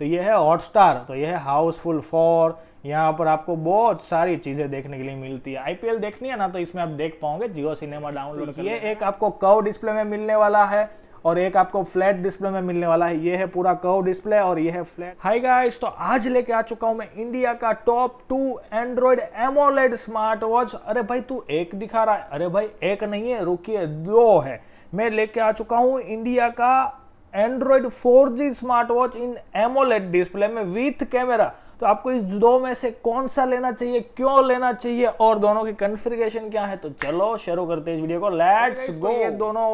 तो ये है हॉटस्टार तो ये है हाउसफुल फॉर यहाँ पर आपको बहुत सारी चीज़ें देखने के लिए मिलती है आईपीएल देखनी है ना तो इसमें आप देख पाओगे जियो सिनेमा डाउनलोड ये एक आपको कव डिस्प्ले में मिलने वाला है और एक आपको फ्लैट डिस्प्ले में मिलने वाला है ये है पूरा कव डिस्प्ले और ये है फ्लैट हाय गाइस तो आज लेके आ चुका हूं मैं इंडिया का top two android AMOLED smart watch अरे भाई तू एक दिखा रहा है अरे भाई एक नहीं है रुकिए दो है मैं लेके आ चुका हूँ इंडिया का android 4G smart watch in AMOLED display में विथ कैमरा तो आपको इस दो में से कौन सा लेना चाहिए क्यों लेना चाहिए और दोनों की कन्फिग्रेशन क्या है तो चलो शुरू करते हैं इस वीडियो को लेट्स गो तो ये दोनों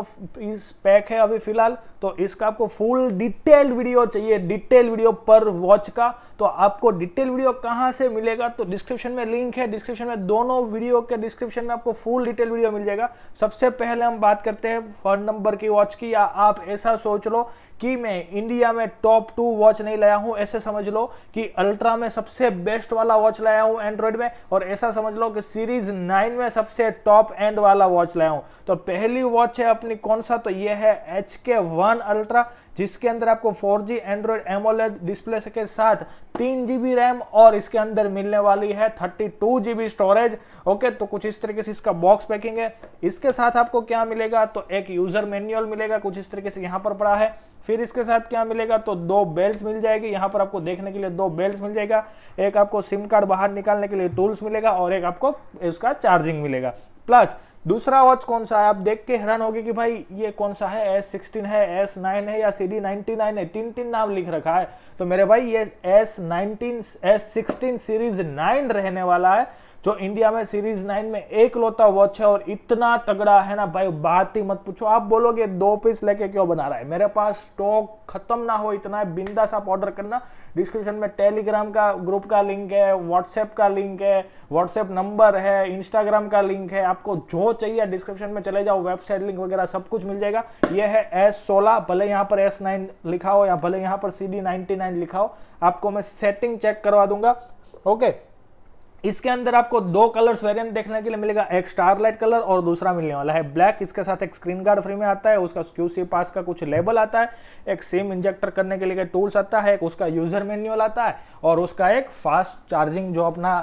इस पैक है अभी फिलहाल तो इसका आपको फुल डिटेल वीडियो चाहिए डिटेल वीडियो पर वॉच का तो आपको डिटेल वीडियो कहाँ से मिलेगा तो डिस्क्रिप्शन में लिंक है डिस्क्रिप्शन में दोनों वीडियो के डिस्क्रिप्शन में आपको फुल डिटेल वीडियो मिल जाएगा सबसे पहले हम बात करते हैं फोन नंबर की वॉच की या आप ऐसा सोच लो कि मैं इंडिया में टॉप टू वॉच नहीं लाया हूँ ऐसे समझ लो कि अल्ट्रा में सबसे बेस्ट वाला वॉच लाया हूँ एंड्रॉयड में और ऐसा समझ लो कि सीरीज नाइन में सबसे टॉप एंड वाला वॉच लाया हूँ तो पहली वॉच है अपनी कौन सा तो ये है एच के वन वन अल्ट्रा जिसके अंदर आपको 4G जी एंड्रॉयड एमोलेड डिस्प्ले के साथ तीन जीबी रैम और इसके अंदर मिलने वाली है thirty two GB storage okay तो कुछ इस तरीके से इसका बॉक्स पैकिंग है इसके साथ आपको क्या मिलेगा तो एक यूजर मैनुअल मिलेगा कुछ इस तरीके से यहाँ पर पड़ा है फिर इसके साथ क्या मिलेगा तो दो बेल्ट मिल जाएगी यहाँ पर आपको देखने के लिए दो बेल्ट मिल जाएगा एक आपको सिम कार्ड बाहर निकालने के लिए टूल्स मिलेगा और एक आपको इसका चार्जिंग मिलेगा प्लस दूसरा वॉच कौन सा है आप देख के हैरान होगे कि भाई ये कौन सा है एस सिक्सटीन है एस नाइन है या सी डी नाइनटी नाइन है तीन तीन नाम लिख रखा है तो मेरे भाई ये S nineteen S sixteen series nine रहने वाला है जो इंडिया में सीरीज नाइन में एक लौता वॉच है और इतना तगड़ा है ना भाई बात ही मत पूछो आप बोलोगे दो पीस लेके क्यों बना रहा है मेरे पास स्टॉक खत्म ना हो इतना है बिंदास आप ऑर्डर करना डिस्क्रिप्शन में टेलीग्राम का ग्रुप का लिंक है व्हाट्सएप का लिंक है व्हाट्सएप नंबर है इंस्टाग्राम का लिंक है आपको जो चाहिए डिस्क्रिप्शन में चले जाओ वेबसाइट लिंक वगैरह सब कुछ मिल जाएगा ये है एस सोलह भले यहाँ पर एस नाइन लिखा हो या भले यहाँ पर सी डी नाइनटी नाइन लिखा हो आपको मैं सेटिंग चेक करवा दूंगा ओके इसके अंदर आपको दो कलर्स वेरिएंट देखने के लिए मिलेगा एक स्टारलाइट कलर और दूसरा मिलने वाला है ब्लैक इसके साथ एक स्क्रीन गार्ड फ्री में आता है उसका क्यूसी पास का कुछ लेबल आता है एक सिम इंजेक्टर करने के लिए टूल्स आता है एक उसका यूजर मैन्यूअल आता है और उसका एक फास्ट चार्जिंग जो अपना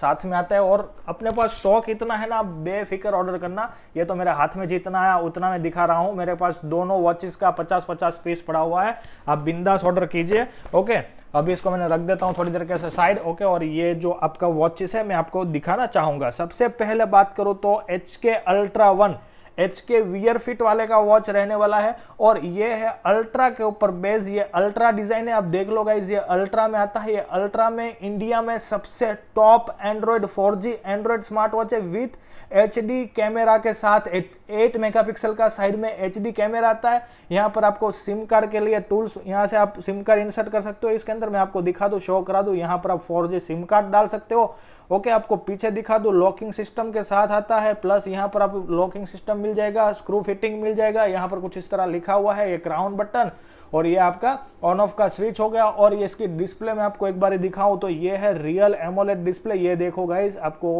साथ में आता है और अपने पास स्टॉक इतना है ना बेफिक्र ऑर्डर करना ये तो मेरे हाथ में जितना है उतना मैं दिखा रहा हूँ मेरे पास दोनों वॉचेस का पचास पचास पीस पड़ा हुआ है आप बिंदास ऑर्डर कीजिए ओके अभी इसको मैंने रख देता हूँ थोड़ी देर के साइड ओके और ये जो आपका वॉचेस है मैं आपको दिखाना चाहूँगा सबसे पहले बात करूँ तो H K ultra one H K wear fit वाले का वॉच रहने वाला है और ये है अल्ट्रा के ऊपर बेस ये अल्ट्रा डिजाइन है आप देख लो गाइज ये अल्ट्रा में आता है ये अल्ट्रा में इंडिया में सबसे top android 4G android smart watch है विथ एच कैमरा के साथ एट मेगापिक्सल का साइड में एच कैमरा आता है यहाँ पर आपको सिम कार्ड के लिए टूल्स यहाँ से आप सिम कार्ड इंसर्ट कर सकते हो इसके अंदर मैं आपको दिखा दूँ शो करा दूँ यहाँ पर आप फोर सिम कार्ड डाल सकते हो ओके आपको पीछे दिखा दो लॉकिंग सिस्टम के साथ आता है प्लस यहाँ पर आप लॉकिंग सिस्टम मिल जाएगा स्क्रू फिटिंग मिल जाएगा यहाँ पर कुछ इस तरह लिखा हुआ है एक राउंड बटन और ये आपका ऑन ऑफ का स्विच हो गया और ये इसकी डिस्प्ले में आपको एक बार दिखाऊं तो ये है रियल एमोलेट डिस्प्ले ये देखो गाइज आपको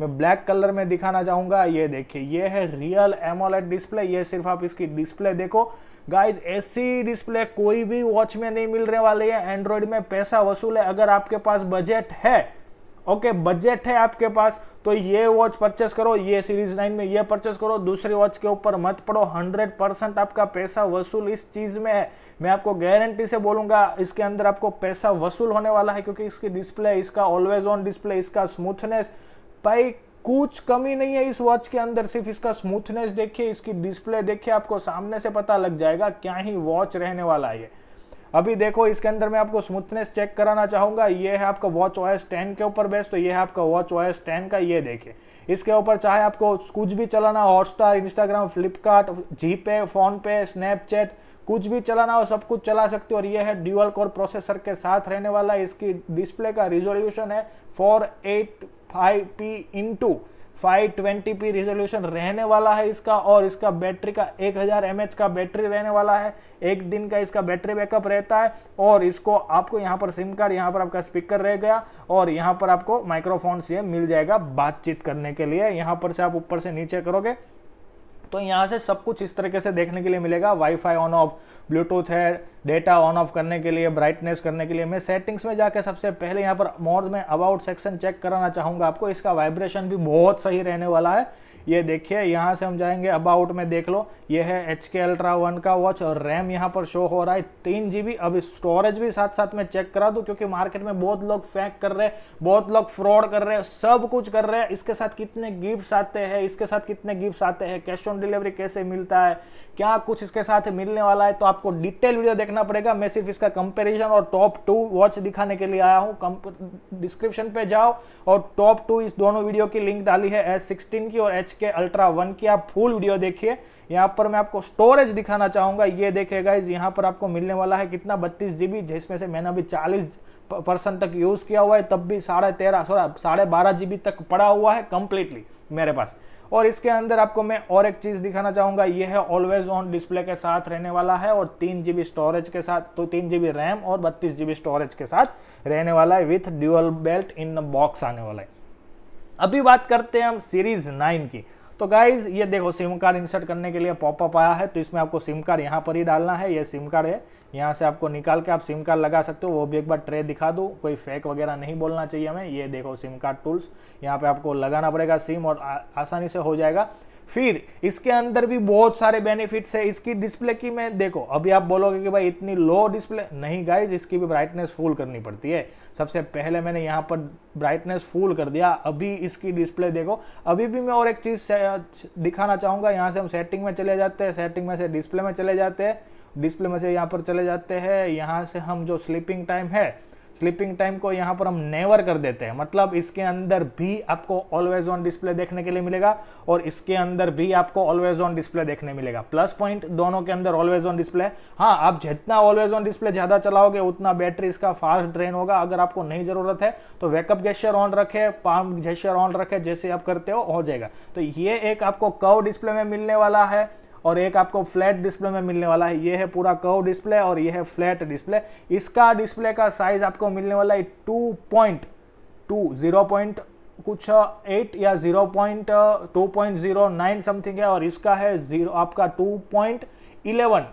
मैं ब्लैक कलर में दिखाना चाहूँगा ये देखिए ये है रियल एमोलेट डिस्प्ले ये सिर्फ आप इसकी डिस्प्ले देखो गाइज ऐसी डिस्प्ले कोई भी वॉच में नहीं मिलने वाली है एंड्रॉयड में पैसा वसूल है अगर आपके पास बजट है ओके बजट है आपके पास तो ये वॉच परचेस करो ये सीरीज नाइन में ये परचेस करो दूसरी वॉच के ऊपर मत पड़ो हंड्रेड परसेंट आपका पैसा वसूल इस चीज़ में है मैं आपको गारंटी से बोलूंगा इसके अंदर आपको पैसा वसूल होने वाला है क्योंकि इसकी डिस्प्ले इसका ऑलवेज ऑन डिस्प्ले इसका स्मूथनेस भाई कुछ कमी नहीं है इस वॉच के अंदर सिर्फ इसका स्मूथनेस देखिए इसकी डिस्प्ले देखिए आपको सामने से पता लग जाएगा क्या ही वॉच रहने वाला है अभी देखो इसके अंदर मैं आपको स्मूथनेस चेक कराना चाहूंगा ये है आपका वॉच ओएस 10 के ऊपर बेस तो ये है आपका वॉच ओएस 10 का ये देखिए इसके ऊपर चाहे आपको कुछ भी चलाना हो हॉटस्टार इंस्टाग्राम फ्लिपकार्ट जी पे फोनपे स्नैपचैट कुछ भी चलाना हो सब कुछ चला सकते हो और ये है ड्यूअल कोर प्रोसेसर के साथ रहने वाला इसकी डिस्प्ले का रिजोल्यूशन है four eight five P into 520p resolution रहने वाला है इसका और इसका बैटरी का 1000 हज़ार का बैटरी रहने वाला है एक दिन का इसका बैटरी बैकअप रहता है और इसको आपको यहाँ पर सिम कार्ड यहाँ पर आपका स्पीकर रह गया और यहाँ पर आपको माइक्रोफोन से मिल जाएगा बातचीत करने के लिए यहाँ पर से आप ऊपर से नीचे करोगे तो यहाँ से सब कुछ इस तरीके से देखने के लिए मिलेगा वाईफाई ऑन ऑफ ब्लूटूथ है डेटा ऑन ऑफ करने के लिए ब्राइटनेस करने के लिए मैं सेटिंग्स में जाके सबसे पहले यहाँ पर मोर में अबाउट सेक्शन चेक कराना चाहूँगा आपको इसका वाइब्रेशन भी बहुत सही रहने वाला है ये देखिए यहाँ से हम जाएंगे अबाउट में देख लो ये है एच के अल्ट्रा वन का वॉच और रैम यहाँ पर शो हो रहा है तीन जी अब स्टोरेज भी साथ साथ में चेक करा दूँ क्योंकि मार्केट में बहुत लोग फेंक कर रहे हैं बहुत लोग फ्रॉड कर रहे हैं सब कुछ कर रहे हैं इसके साथ कितने गिफ्ट्स आते हैं इसके साथ कितने गिफ्ट्स आते हैं कैश ऑन डिलीवरी कैसे मिलता है क्या कुछ इसके साथ मिलने वाला है तो आपको डिटेल वीडियो देखना पड़ेगा मैं सिर्फ इसका कंपेरिजन और टॉप टू वॉच दिखाने के लिए आया हूँ डिस्क्रिप्शन पे जाओ और टॉप टू इस दोनों वीडियो की लिंक डाली है एस सिक्सटीन की और H H K ultra one की आप फुल वीडियो देखिए यहाँ पर मैं आपको स्टोरेज दिखाना चाहूंगा ये देखिए गाइज यहाँ पर आपको मिलने वाला है कितना बत्तीस जीबी जिसमें से मैंने अभी चालीस परसेंट तक यूज़ किया हुआ है तब भी साढ़े तेरह सॉरी साढ़े बारह जी तक पड़ा हुआ है कम्प्लीटली मेरे पास और इसके अंदर आपको मैं और एक चीज़ दिखाना चाहूंगा ये है ऑलवेज ऑन डिस्प्ले के साथ रहने वाला है और तीन जीबी स्टोरेज के साथ तो तीन जीबी रैम और बत्तीस जीबी स्टोरेज के साथ रहने वाला है with dual belt in box आने वाला है अभी बात करते हैं हम सीरीज नाइन की तो गाइज ये देखो सिम कार्ड इंसर्ट करने के लिए पॉपअप आया है तो इसमें आपको सिम कार्ड यहाँ पर ही डालना है ये सिम कार्ड है यहाँ से आपको निकाल के आप सिम कार्ड लगा सकते हो वो भी एक बार ट्रे दिखा दूँ कोई फेक वगैरह नहीं बोलना चाहिए हमें ये देखो सिम कार्ड टूल्स यहाँ पे आपको लगाना पड़ेगा सिम और आ, आसानी से हो जाएगा फिर इसके अंदर भी बहुत सारे बेनिफिट्स है इसकी डिस्प्ले की मैं देखो अभी आप बोलोगे कि भाई इतनी लो डिस्प्ले नहीं गाइज इसकी भी ब्राइटनेस फुल करनी पड़ती है सबसे पहले मैंने यहाँ पर ब्राइटनेस फुल कर दिया अभी इसकी डिस्प्ले देखो अभी भी मैं और एक चीज़ दिखाना चाहूँगा यहाँ से हम सेटिंग में चले जाते हैं सेटिंग में से डिस्प्ले में चले जाते हैं डिस्प्ले में से यहाँ पर चले जाते हैं यहाँ से हम जो स्लीपिंग टाइम है स्लीपिंग टाइम को यहाँ पर हम नेवर कर देते हैं मतलब इसके अंदर भी आपको ऑलवेज ऑन डिस्प्ले देखने के लिए मिलेगा और इसके अंदर भी आपको ऑलवेज ऑन डिस्प्ले देखने मिलेगा प्लस पॉइंट दोनों के अंदर ऑलवेज ऑन डिस्प्ले हाँ आप जितना ऑलवेज ऑन डिस्प्ले ज़्यादा चलाओगे उतना बैटरी इसका फास्ट ड्रेन होगा अगर आपको नहीं ज़रूरत है तो वेकअप गेस्चर ऑन रखे पाम गेस्चर ऑन रखे जैसे आप करते हो हो जाएगा तो ये एक आपको कव डिस्प्ले में मिलने वाला है और एक आपको फ्लैट डिस्प्ले में मिलने वाला है ये है पूरा कव डिस्प्ले और ये है फ्लैट डिस्प्ले इसका डिस्प्ले का साइज आपको मिलने वाला है two point two zero point कुछ एट uh, या zero point two point zero nine something है और इसका है जीरो आपका टू पॉइंट इलेवन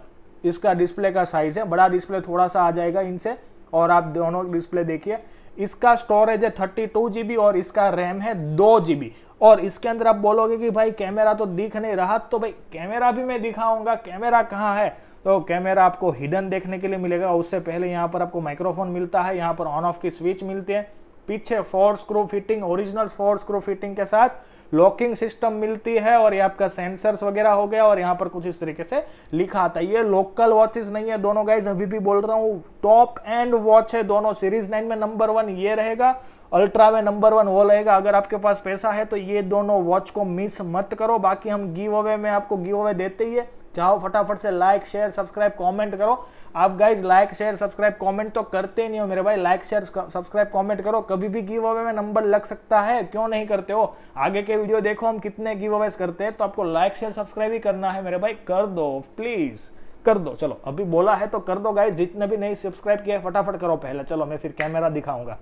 इसका डिस्प्ले का साइज है बड़ा डिस्प्ले थोड़ा सा आ जाएगा इनसे और आप दोनों डिस्प्ले देखिए इसका स्टोरेज है थर्टी टू जी बी और इसका रैम है दो जी बी और इसके अंदर आप बोलोगे कि भाई कैमरा तो दिख नहीं रहा तो भाई कैमरा भी मैं दिखाऊंगा कैमरा कहाँ है तो कैमरा आपको हिडन देखने के लिए मिलेगा उससे पहले यहाँ पर आपको माइक्रोफोन मिलता है यहाँ पर ऑन ऑफ की स्विच मिलती है पीछे four screw fitting original four screw fitting के साथ लॉकिंग सिस्टम मिलती है और ये आपका सेंसर्स वगैरह हो गया और यहाँ पर कुछ इस तरीके से लिखा आता है ये लोकल वॉचेस नहीं है दोनों गाइज अभी भी बोल रहा हूँ टॉप एंड वॉच है दोनों सीरीज नाइन में नंबर वन ये रहेगा अल्ट्रा में नंबर वन वो रहेगा अगर आपके पास पैसा है तो ये दोनों वॉच को मिस मत करो बाकी हम गिव अवे में आपको गिव अवे देते ही है जाओ फटाफट से लाइक शेयर सब्सक्राइब कमेंट करो आप guys like share subscribe comment तो करते नहीं हो मेरे भाई लाइक शेयर सब्सक्राइब कमेंट करो कभी भी गिव अवे में नंबर लग सकता है क्यों नहीं करते हो आगे के वीडियो देखो हम कितने गिव अवेज करते हैं तो आपको लाइक शेयर सब्सक्राइब ही करना है मेरे भाई कर दो प्लीज़ कर दो चलो अभी बोला है तो कर दो गाइज जितने भी नहीं सब्सक्राइब किया फटाफट करो पहले चलो मैं फिर कैमरा दिखाऊंगा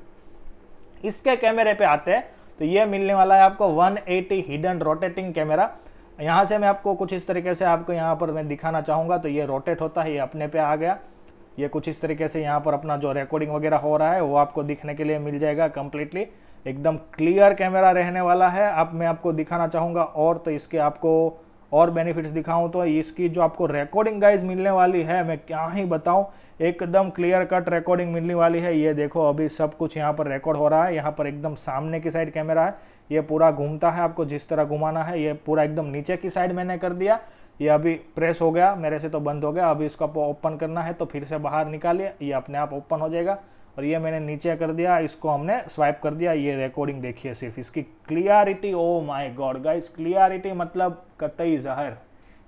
इसके कैमरे पे आते हैं तो ये मिलने वाला है आपको 180 एटी हिडन रोटेटिंग कैमरा यहाँ से मैं आपको कुछ इस तरीके से आपको यहाँ पर मैं दिखाना चाहूँगा तो ये रोटेट होता है ये अपने पे आ गया ये कुछ इस तरीके से यहाँ पर अपना जो रिकॉर्डिंग वगैरह हो रहा है वो आपको दिखने के लिए मिल जाएगा कम्प्लीटली एकदम क्लियर कैमरा रहने वाला है अब आप मैं आपको दिखाना चाहूँगा और तो इसके आपको और बेनिफिट्स दिखाऊं तो इसकी जो आपको रिकॉर्डिंग गाइज मिलने वाली है मैं क्या ही बताऊं एकदम क्लियर कट रिकॉर्डिंग मिलने वाली है ये देखो अभी सब कुछ यहाँ पर रिकॉर्ड हो रहा है यहाँ पर एकदम सामने की साइड कैमरा है ये पूरा घूमता है आपको जिस तरह घुमाना है ये पूरा एकदम नीचे की साइड मैंने कर दिया ये अभी प्रेस हो गया मेरे से तो बंद हो गया अभी इसको आपको ओपन करना है तो फिर से बाहर निकालिए ये अपने आप ओपन हो जाएगा और ये मैंने नीचे कर दिया इसको हमने स्वाइप कर दिया ये रिकॉर्डिंग देखिए सिर्फ इसकी clarity oh my god guys clarity मतलब कतई जहर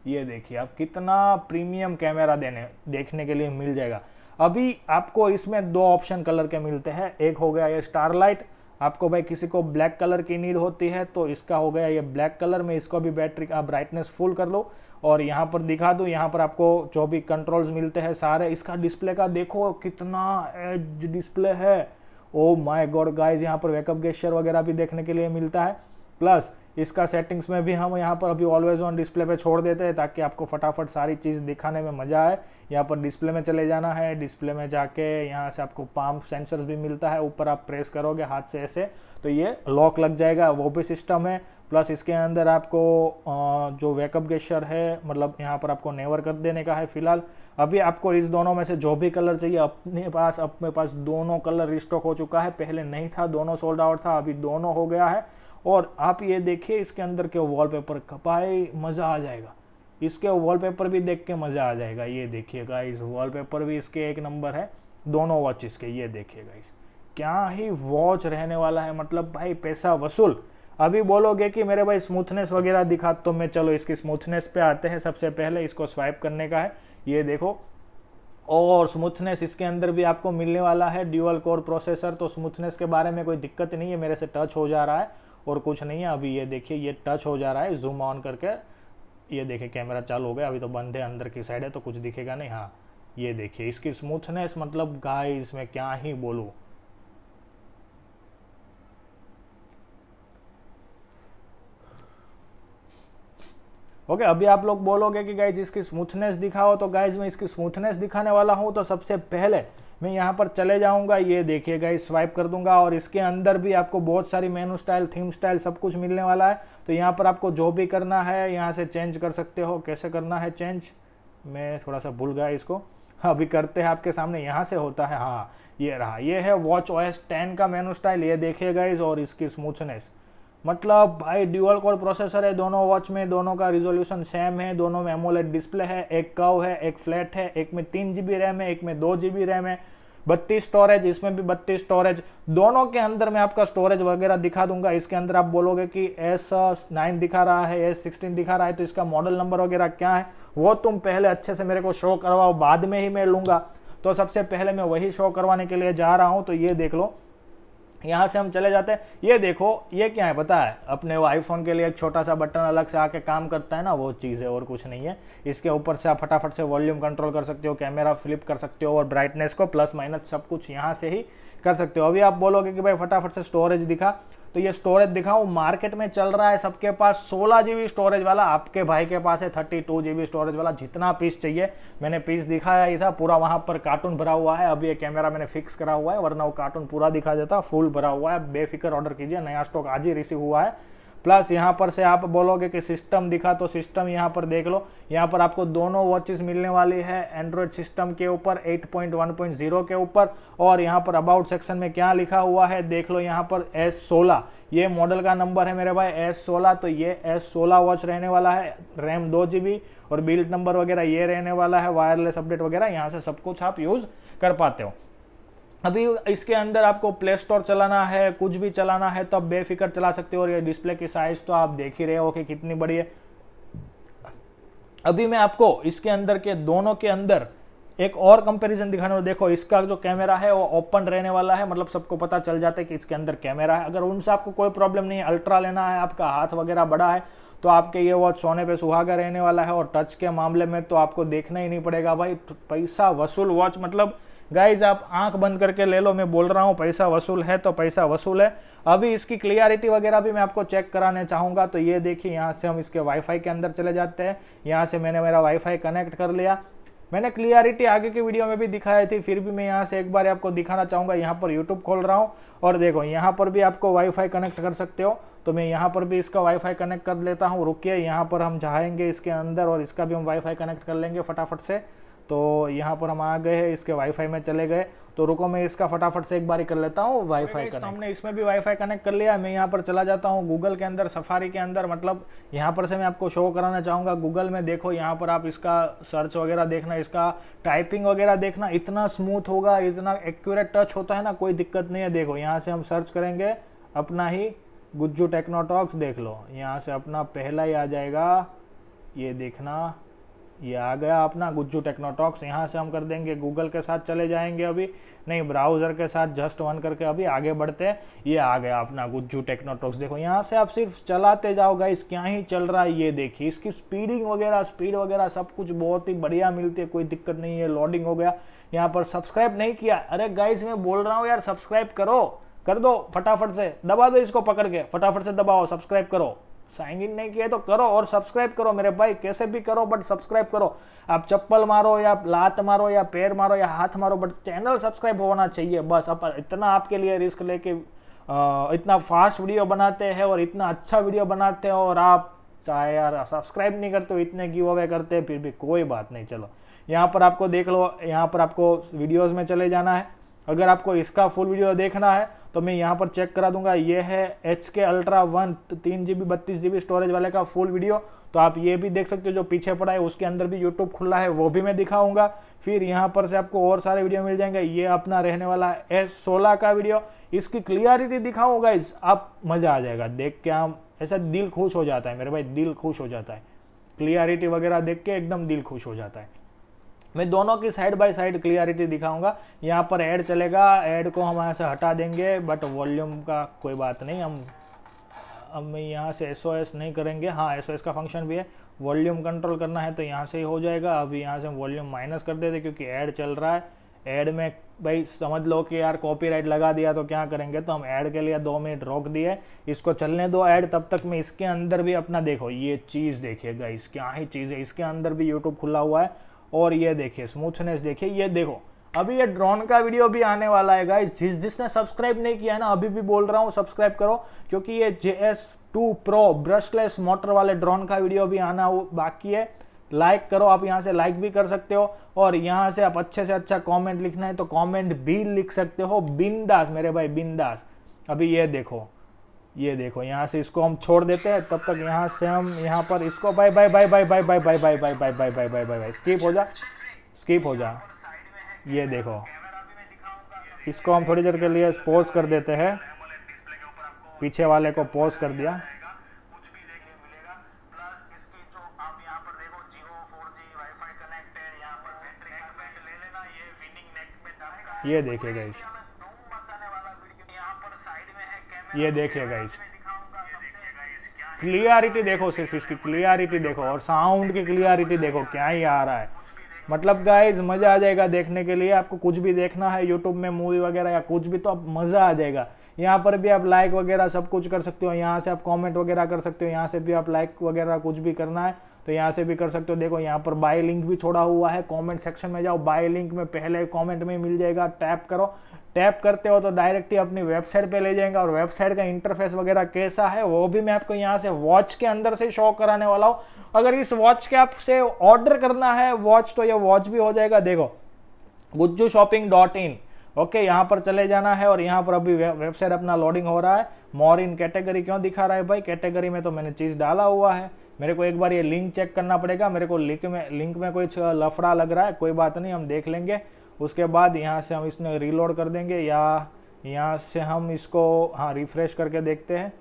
ये देखिए आप कितना प्रीमियम कैमरा देने देखने के लिए मिल जाएगा अभी आपको इसमें दो ऑप्शन कलर के मिलते हैं एक हो गया ये स्टारलाइट आपको भाई किसी को ब्लैक कलर की नीड होती है तो इसका हो गया ये ब्लैक कलर में इसको भी बैटरी का ब्राइटनेस फुल कर लो और यहाँ पर दिखा दूँ यहाँ पर आपको जो भी कंट्रोल्स मिलते हैं सारे इसका डिस्प्ले का देखो कितना एज डिस्प्ले है ओ माय गॉड गाइस यहाँ पर वेकअप गेस्चर वगैरह भी देखने के लिए मिलता है प्लस इसका सेटिंग्स में भी हम यहाँ पर अभी ऑलवेज ऑन डिस्प्ले पे छोड़ देते हैं ताकि आपको फटाफट सारी चीज़ दिखाने में मज़ा आए यहाँ पर डिस्प्ले में चले जाना है डिस्प्ले में जाके यहाँ से आपको पाम सेंसर्स भी मिलता है ऊपर आप प्रेस करोगे हाथ से ऐसे तो ये लॉक लग जाएगा वो भी सिस्टम है प्लस इसके अंदर आपको जो वेकअप गेशर है मतलब यहाँ पर आपको नेवर कर देने का है फिलहाल अभी आपको इस दोनों में से जो भी कलर चाहिए अपने पास अपने पास दोनों कलर रिस्टॉक हो चुका है पहले नहीं था दोनों सोल्ड आउट था अभी दोनों हो गया है और आप ये देखिए इसके अंदर के वॉलपेपर खपाए मज़ा आ जाएगा इसके वॉलपेपर भी देख के मज़ा आ जाएगा ये देखिएगा इस पेपर भी इसके एक नंबर है दोनों वॉचिस के ये देखिएगा इस क्या ही वॉच रहने वाला है मतलब भाई पैसा वसूल अभी बोलोगे कि मेरे भाई स्मूथनेस वगैरह दिखा तो मैं चलो इसकी स्मूथनेस पे आते हैं सबसे पहले इसको स्वाइप करने का है ये देखो और स्मूथनेस इसके अंदर भी आपको मिलने वाला है ड्यूअल कोर प्रोसेसर तो स्मूथनेस के बारे में कोई दिक्कत नहीं है मेरे से टच हो जा रहा है और कुछ नहीं है अभी ये देखिए ये टच हो जा रहा है जूम ऑन करके ये देखिए कैमरा चालू हो गया अभी तो बंद है अंदर की साइड है तो कुछ दिखेगा नहीं हाँ ये देखिए इसकी स्मूथनेस मतलब गाय इसमें क्या ही बोलूँ ओके okay, अभी आप लोग बोलोगे कि गाइज इसकी स्मूथनेस दिखाओ तो गाइज मैं इसकी स्मूथनेस दिखाने वाला हूं तो सबसे पहले मैं यहाँ पर चले जाऊँगा ये देखिएगा इस स्वाइप कर दूंगा और इसके अंदर भी आपको बहुत सारी मेनू स्टाइल थीम स्टाइल सब कुछ मिलने वाला है तो यहाँ पर आपको जो भी करना है यहाँ से चेंज कर सकते हो कैसे करना है चेंज मैं थोड़ा सा भूल गया इसको अभी करते हैं आपके सामने यहाँ से होता है हाँ ये रहा ये है वॉच ओ एस टेन का मेनू स्टाइल ये देखिएगा इस और इसकी स्मूथनेस मतलब भाई ड्यूअल कोर प्रोसेसर है दोनों वॉच में दोनों का रिजोल्यूशन सेम है दोनों में एमोलेट डिस्प्ले है एक कव है एक फ्लैट है एक में तीन जी बी रैम है एक में दो जी बी रैम है बत्तीस स्टोरेज इसमें भी बत्तीस स्टोरेज दोनों के अंदर मैं आपका स्टोरेज वगैरह दिखा दूंगा इसके अंदर आप बोलोगे कि एस नाइन दिखा रहा है एस सिक्सटीन दिखा रहा है तो इसका मॉडल नंबर वगैरह क्या है वो तुम पहले अच्छे से मेरे को शो करवाओ बाद में ही मैं लूँगा तो सबसे पहले मैं वही शो करवाने के लिए जा रहा हूँ तो ये देख लो यहाँ से हम चले जाते हैं ये देखो ये क्या है पता है अपने वो आईफोन के लिए एक छोटा सा बटन अलग से आके काम करता है ना वो चीज़ है और कुछ नहीं है इसके ऊपर से आप फटाफट से वॉल्यूम कंट्रोल कर सकते हो कैमरा फ्लिप कर सकते हो और ब्राइटनेस को प्लस माइनस सब कुछ यहाँ से ही कर सकते हो अभी आप बोलोगे कि भाई फटाफट से स्टोरेज दिखा तो ये स्टोरेज दिखाऊं मार्केट में चल रहा है सबके पास सोलह जीबी स्टोरेज वाला आपके भाई के पास है थर्टी टू जीबी स्टोरेज वाला जितना पीस चाहिए मैंने पीस दिखाया ही था पूरा वहां पर कार्टून भरा हुआ है अब ये कैमरा मैंने फिक्स करा हुआ है वरना वो कार्टून पूरा दिखा देता फुल भरा हुआ है बेफिक्र ऑर्डर कीजिए नया स्टॉक आज ही रिसीव हुआ है प्लस यहाँ पर से आप बोलोगे कि सिस्टम दिखा तो सिस्टम यहाँ पर देख लो यहाँ पर आपको दोनों वॉचेस मिलने वाली है एंड्रॉयड सिस्टम के ऊपर 8.1.0 के ऊपर और यहाँ पर अबाउट सेक्शन में क्या लिखा हुआ है देख लो यहाँ पर एस सोलह ये मॉडल का नंबर है मेरे भाई एस सोलह तो ये एस सोलह वॉच रहने वाला है रैम दो जी और बिल्ड नंबर वगैरह ये रहने वाला है वायरलेस अपडेट वगैरह यहाँ से सब कुछ आप यूज़ कर पाते हो अभी इसके अंदर आपको प्ले स्टोर चलाना है कुछ भी चलाना है तो आप बेफिक्र चला सकते हो और ये डिस्प्ले की साइज़ तो आप देख ही रहे हो कि कितनी बड़ी है अभी मैं आपको इसके अंदर के दोनों के अंदर एक और कंपैरिजन दिखाने में देखो इसका जो कैमरा है वो ओपन रहने वाला है मतलब सबको पता चल जाता है कि इसके अंदर कैमरा है अगर उनसे आपको कोई प्रॉब्लम नहीं है अल्ट्रा लेना है आपका हाथ वगैरह बड़ा है तो आपके ये वॉच सोने पे सुहागा रहने वाला है और टच के मामले में तो आपको देखना ही नहीं पड़ेगा भाई तो पैसा वसूल वॉच मतलब गाइज आप आंख बंद करके ले लो मैं बोल रहा हूँ पैसा वसूल है तो पैसा वसूल है अभी इसकी क्लियरिटी वगैरह भी मैं आपको चेक कराने चाहूँगा तो ये देखिए यहाँ से हम इसके वाईफाई के अंदर चले जाते हैं यहाँ से मैंने मेरा वाईफाई कनेक्ट कर लिया मैंने क्लियरिटी आगे की वीडियो में भी दिखाई थी फिर भी मैं यहाँ से एक बार आपको दिखाना चाहूँगा यहाँ पर यूट्यूब खोल रहा हूँ और देखो यहाँ पर भी आपको वाईफाई कनेक्ट कर सकते हो तो मैं यहाँ पर भी इसका वाईफाई कनेक्ट कर लेता हूँ रुकिए यहाँ पर हम जाएंगे इसके अंदर और इसका भी हम वाईफाई कनेक्ट कर लेंगे फटाफट से तो यहाँ पर हम आ गए हैं इसके वाईफाई में चले गए तो रुको मैं इसका फटाफट से एक ही कर लेता हूँ वाईफाई का हमने इसमें भी वाईफाई कनेक्ट कर लिया मैं यहाँ पर चला जाता हूँ गूगल के अंदर सफारी के अंदर मतलब यहाँ पर से मैं आपको शो कराना चाहूँगा गूगल में देखो यहाँ पर आप इसका सर्च वगैरह देखना इसका टाइपिंग वगैरह देखना इतना स्मूथ होगा इतना एक्यूरेट टच होता है ना कोई दिक्कत नहीं है देखो यहाँ से हम सर्च करेंगे अपना ही गुज्जू टेक्नोटॉक्स देख लो यहाँ से अपना पहला ही आ जाएगा ये देखना ये आ गया अपना गुज्जू टेक्नोटॉक्स यहाँ से हम कर देंगे गूगल के साथ चले जाएंगे अभी नहीं ब्राउज़र के साथ जस्ट वन करके अभी आगे बढ़ते हैं ये आ गया अपना गुज्जू टेक्नोटॉक्स देखो यहाँ से आप सिर्फ चलाते जाओ गाइस क्या ही चल रहा है ये देखिए इसकी स्पीडिंग वगैरह स्पीड वगैरह सब कुछ बहुत ही बढ़िया मिलती है कोई दिक्कत नहीं है लोडिंग हो गया यहाँ पर सब्सक्राइब नहीं किया अरे गाइस मैं बोल रहा हूँ यार सब्सक्राइब करो कर दो फटाफट से दबा दो इसको पकड़ के फटाफट से दबाओ सब्सक्राइब करो साइन इन नहीं किया तो करो और सब्सक्राइब करो मेरे भाई कैसे भी करो बट सब्सक्राइब करो आप चप्पल मारो या लात मारो या पैर मारो या हाथ मारो बट चैनल सब्सक्राइब होना चाहिए बस आप इतना आपके लिए रिस्क लेके इतना फास्ट वीडियो बनाते हैं और इतना अच्छा वीडियो बनाते हैं और आप चाहे यार सब्सक्राइब नहीं करते हो इतने गिव अवे करते हैं फिर भी कोई बात नहीं चलो यहाँ पर आपको देख लो यहाँ पर आपको वीडियोज़ में चले जाना है अगर आपको इसका फुल वीडियो देखना है तो मैं यहाँ पर चेक करा दूंगा ये है एच के अल्ट्रा वन तीन जी बी बत्तीस जी बी स्टोरेज वाले का फुल वीडियो तो आप ये भी देख सकते हो जो पीछे पड़ा है उसके अंदर भी यूट्यूब खुला है वो भी मैं दिखाऊंगा फिर यहाँ पर से आपको और सारे वीडियो मिल जाएंगे ये अपना रहने वाला है एस सोलह का वीडियो इसकी क्लियरिटी दिखाऊंगा इस आप मज़ा आ जाएगा देख के हम ऐसा दिल खुश हो जाता है मेरे भाई दिल खुश हो जाता है क्लियरिटी वगैरह देख के एकदम दिल खुश हो जाता है मैं दोनों की साइड बाय साइड क्लियरिटी दिखाऊंगा यहाँ पर ऐड चलेगा ऐड को हम यहाँ से हटा देंगे बट वॉल्यूम का कोई बात नहीं हम हम यहाँ से एस नहीं करेंगे हाँ एस का फंक्शन भी है वॉल्यूम कंट्रोल करना है तो यहाँ से ही हो जाएगा अभी यहाँ से वॉल्यूम माइनस कर देते क्योंकि ऐड चल रहा है ऐड में भाई समझ लो कि यार कॉपीराइट लगा दिया तो क्या करेंगे तो हम ऐड के लिए दो मिनट रोक दिए इसको चलने दो ऐड तब तक मैं इसके अंदर भी अपना देखो ये चीज़ देखिएगा इस क्या ही चीज़ है इसके अंदर भी यूट्यूब खुला हुआ है और ये देखिए स्मूथनेस देखिए ये देखो अभी ये ड्रोन का वीडियो भी आने वाला है गाइस जिस जिसने सब्सक्राइब नहीं किया है ना अभी भी बोल रहा हूँ सब्सक्राइब करो क्योंकि ये J S two pro brushless motor वाले ड्रोन का वीडियो भी आना बाकी है लाइक करो आप यहाँ से लाइक भी कर सकते हो और यहाँ से आप अच्छे से अच्छा कॉमेंट लिखना है तो कॉमेंट भी लिख सकते हो बिंदास मेरे भाई बिंदास अभी ये देखो ये देखो यहाँ से इसको हम छोड़ देते हैं तब तक यहाँ से हम यहाँ पर इसको bye bye bye bye bye bye bye bye bye bye bye bye bye bye bye हो जा स्कीप हो जा ये देखो इसको हम थोड़ी देर के लिए पोज कर देते हैं पीछे वाले को पोज कर दिया ये देखिए इस ये देखिए गाइस क्लियरिटी देखो सिर्फ इसकी क्लियरिटी देखो और साउंड की क्लियरिटी देखो क्या ही आ रहा है मतलब गाइज मज़ा आ जाएगा देखने के लिए आपको कुछ भी देखना है यूट्यूब में मूवी वगैरह या कुछ भी तो आप मज़ा आ जाएगा यहाँ पर भी आप लाइक वगैरह सब कुछ कर सकते हो यहाँ से आप कमेंट वगैरह कर सकते हो यहाँ से भी आप लाइक वगैरह कुछ भी करना है तो यहाँ से भी कर सकते हो देखो यहाँ पर बाय लिंक भी छोड़ा हुआ है कमेंट सेक्शन में जाओ बाय लिंक में पहले कमेंट में मिल जाएगा टैप करो टैप करते हो तो डायरेक्ट ही अपनी वेबसाइट पे ले जाएंगे और वेबसाइट का इंटरफेस वगैरह कैसा है वो भी मैं आपको यहाँ से वॉच के अंदर से शो कराने वाला हूँ अगर इस वॉच के आपसे ऑर्डर करना है वॉच तो ये वॉच भी हो जाएगा देखो Gujju shopping dot in okay यहाँ पर चले जाना है और यहाँ पर अभी वेबसाइट अपना लोडिंग हो रहा है मॉर इन कैटेगरी क्यों दिखा रहा है भाई कैटेगरी में तो मैंने चीज़ डाला हुआ है मेरे को एक बार ये लिंक चेक करना पड़ेगा मेरे को लिंक में लिंक में कोई लफड़ा लग रहा है कोई बात नहीं हम देख लेंगे उसके बाद यहाँ से हम इसमें रीलोड कर देंगे या यहाँ से हम इसको हाँ रिफ़्रेश करके देखते हैं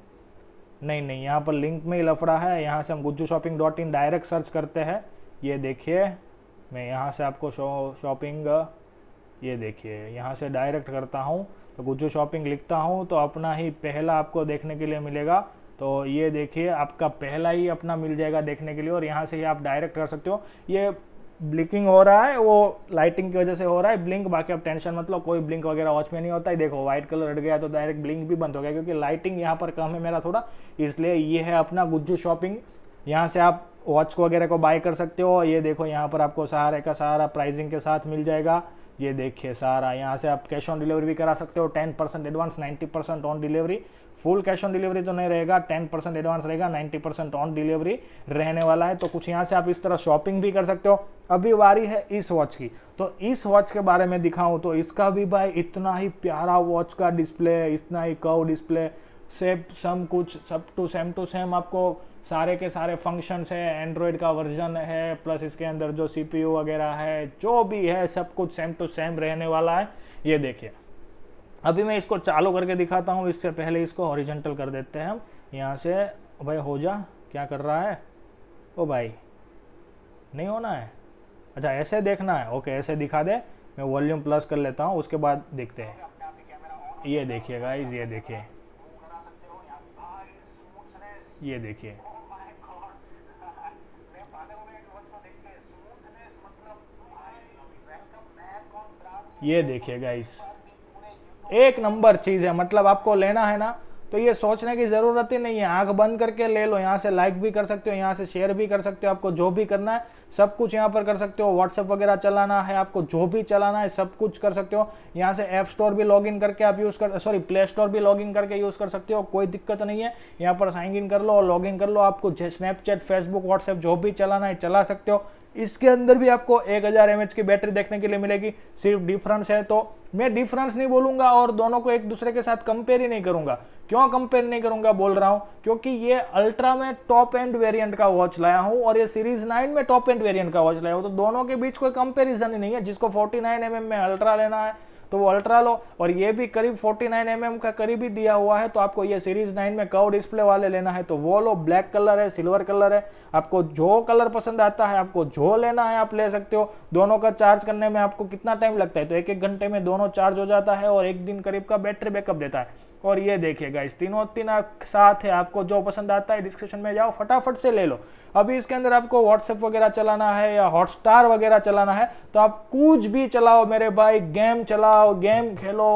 नहीं नहीं यहाँ पर लिंक में ही लफड़ा है यहाँ से हम Gujju shopping dot in direct search करते हैं ये देखिए मैं यहाँ से आपको शो शॉपिंग ये देखिए यहाँ से डायरेक्ट करता हूँ तो गुज्जू शॉपिंग लिखता हूँ तो अपना ही पहला आपको देखने के लिए मिलेगा तो ये देखिए आपका पहला ही अपना मिल जाएगा देखने के लिए और यहाँ से ही आप डायरेक्ट कर सकते हो ये ब्लिकिंग हो रहा है वो लाइटिंग की वजह से हो रहा है ब्लिंक बाकी अब टेंशन मतलब कोई ब्लिंक वगैरह वॉच में नहीं होता है देखो व्हाइट कलर हट गया तो डायरेक्ट ब्लिंक भी बंद हो गया क्योंकि लाइटिंग यहाँ पर कम है मेरा थोड़ा इसलिए ये है अपना गुज्जू शॉपिंग यहाँ से आप वॉच को वगैरह को बाय कर सकते हो ये देखो यहाँ पर आपको सहारे का सहारा प्राइजिंग के साथ मिल जाएगा ये देखिए सारा यहाँ से आप कैश ऑन डिलीवरी भी करा सकते हो ten percent advance ninety percent on delivery full cash on delivery जो तो नहीं रहेगा टेन परसेंट एडवांस रहेगा नाइन्टी परसेंट ऑन डिलीवरी रहने वाला है तो कुछ यहाँ से आप इस तरह शॉपिंग भी कर सकते हो अभी वारी है इस वॉच की तो इस वॉच के बारे में दिखाऊँ तो इसका भी भाई इतना ही प्यारा वॉच का डिस्प्ले इतना ही कव डिस्प्ले सेम सम कुछ सब टू सेम टू सेम आपको सारे के सारे फंक्शंस है एंड्रॉयड का वर्जन है प्लस इसके अंदर जो सीपीयू वगैरह है जो भी है सब कुछ सेम टू सेम रहने वाला है ये देखिए अभी मैं इसको चालू करके दिखाता हूँ इससे पहले इसको ओरिजेंटल कर देते हैं हम यहाँ से भाई हो जा क्या कर रहा है ओ भाई नहीं होना है अच्छा ऐसे देखना है ओके ऐसे दिखा दे मैं वॉल्यूम प्लस कर लेता हूँ उसके बाद देखते हैं ये देखिए गाइज ये देखिए ये देखिए ये देखिए गाइज एक नंबर चीज़ है मतलब आपको लेना है ना तो ये सोचने की ज़रूरत ही नहीं है आंख बंद करके ले लो यहाँ से लाइक भी कर सकते हो यहाँ से शेयर भी कर सकते हो आपको जो भी करना है सब कुछ यहाँ पर कर सकते हो व्हाट्सअप वगैरह चलाना है आपको जो भी चलाना है सब कुछ कर सकते हो यहाँ से ऐप स्टोर भी लॉगिन करके आप यूज़ कर सॉरी प्ले स्टोर भी लॉगिन करके यूज़ कर सकते हो कोई दिक्कत नहीं है यहाँ पर साइन इन कर लो और इन कर लो आपको स्नैपचैट फेसबुक व्हाट्सएप जो भी चलाना है चला सकते हो इसके अंदर भी आपको 1000 हज़ार की बैटरी देखने के लिए मिलेगी सिर्फ डिफरेंस है तो मैं डिफरेंस नहीं बोलूंगा और दोनों को एक दूसरे के साथ कंपेयर ही नहीं करूंगा क्यों कंपेयर नहीं करूंगा बोल रहा हूं क्योंकि ये अल्ट्रा में टॉप एंड वेरिएंट का वॉच लाया हूं और ये सीरीज नाइन में टॉप एंड वेरियंट का वॉच लाया हूं तो दोनों के बीच कोई कंपेरिजन ही नहीं है जिसको फोर्टी नाइन mm में अल्ट्रा लेना है तो वो अल्ट्रा लो और ये भी करीब 49 नाइन mm का करीब ही दिया हुआ है तो आपको ये सीरीज 9 में कव डिस्प्ले वाले लेना है तो वो लो ब्लैक कलर है सिल्वर कलर है आपको जो कलर पसंद आता है आपको जो लेना है आप ले सकते हो दोनों का चार्ज करने में आपको कितना टाइम लगता है तो एक एक घंटे में दोनों चार्ज हो जाता है और एक दिन करीब का बैटरी बैकअप देता है और ये देखिएगा इस तीनों तीन साथ है आपको जो पसंद आता है डिस्क्रिप्शन में जाओ फटाफट से ले लो अभी इसके अंदर आपको व्हाट्सएप वगैरह चलाना है या हॉटस्टार वगैरह चलाना है तो आप कुछ भी चलाओ मेरे भाई गेम चलाओ आओ गेम खेलो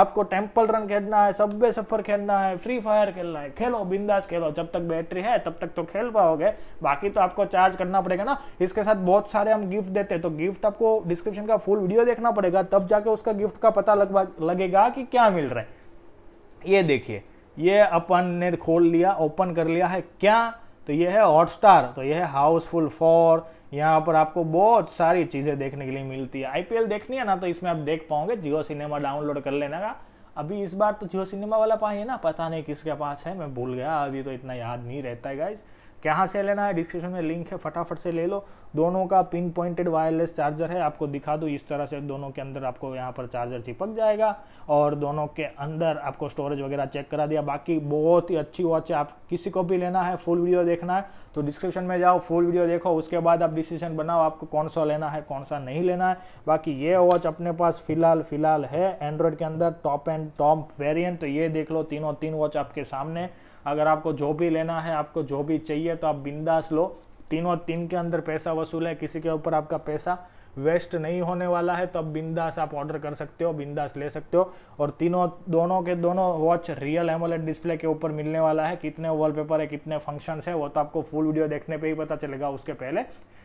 आपको टेम्पल रन खेलना है सबवे सफर खेलना है फ्री फायर खेलना है खेलो बिंदास खेलो जब तक बैटरी है तब तक तो खेल पाओगे बाकी तो आपको चार्ज करना पड़ेगा ना इसके साथ बहुत सारे हम गिफ्ट देते हैं तो गिफ्ट आपको डिस्क्रिप्शन का फुल वीडियो देखना पड़ेगा तब जाके उसका गिफ्ट का पता लग, लगेगा कि क्या मिल रहा है ये देखिए ये अपन ने खोल लिया ओपन कर लिया है क्या तो ये है हॉटस्टार तो ये है हाउसफुल फॉर यहाँ पर आपको बहुत सारी चीज़ें देखने के लिए मिलती है आईपीएल देखनी है ना तो इसमें आप देख पाओगे जियो सिनेमा डाउनलोड कर लेने का अभी इस बार तो जियो सिनेमा वाला पाए है ना पता नहीं किसके पास है मैं भूल गया अभी तो इतना याद नहीं रहता है गाइज़ कहाँ से लेना है डिस्क्रिप्शन में लिंक है फटाफट से ले लो दोनों का पिन पॉइंटेड वायरलेस चार्जर है आपको दिखा दूँ इस तरह से दोनों के अंदर आपको यहाँ पर चार्जर चिपक जाएगा और दोनों के अंदर आपको स्टोरेज वगैरह चेक करा दिया बाकी बहुत ही अच्छी वॉच है आप किसी को भी लेना है फुल वीडियो देखना है तो डिस्क्रिप्शन में जाओ फुल वीडियो देखो उसके बाद आप डिसीजन बनाओ आपको कौन सा लेना है कौन सा नहीं लेना है बाकी ये वॉच अपने पास फिलहाल फिलहाल है एंड्रॉयड के अंदर टॉप एंड टॉप वेरियंट तो ये देख लो तीनों तीन वॉच आपके सामने अगर आपको जो भी लेना है आपको जो भी चाहिए तो आप बिंदास लो तीनों तीन के अंदर पैसा वसूल है किसी के ऊपर आपका पैसा वेस्ट नहीं होने वाला है तो अब बिंदास आप ऑर्डर कर सकते हो बिंदास ले सकते हो और तीनों दोनों के दोनों वॉच रियल एमोलेट डिस्प्ले के ऊपर मिलने वाला है कितने वॉलपेपर है कितने फंक्शंस है वो तो आपको फुल वीडियो देखने पे ही पता चलेगा उसके पहले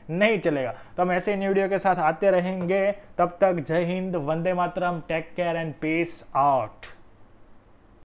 नहीं चलेगा तो हम ऐसे न्यू वीडियो के साथ आते रहेंगे तब तक जय हिंद वंदे मातरम take care and peace out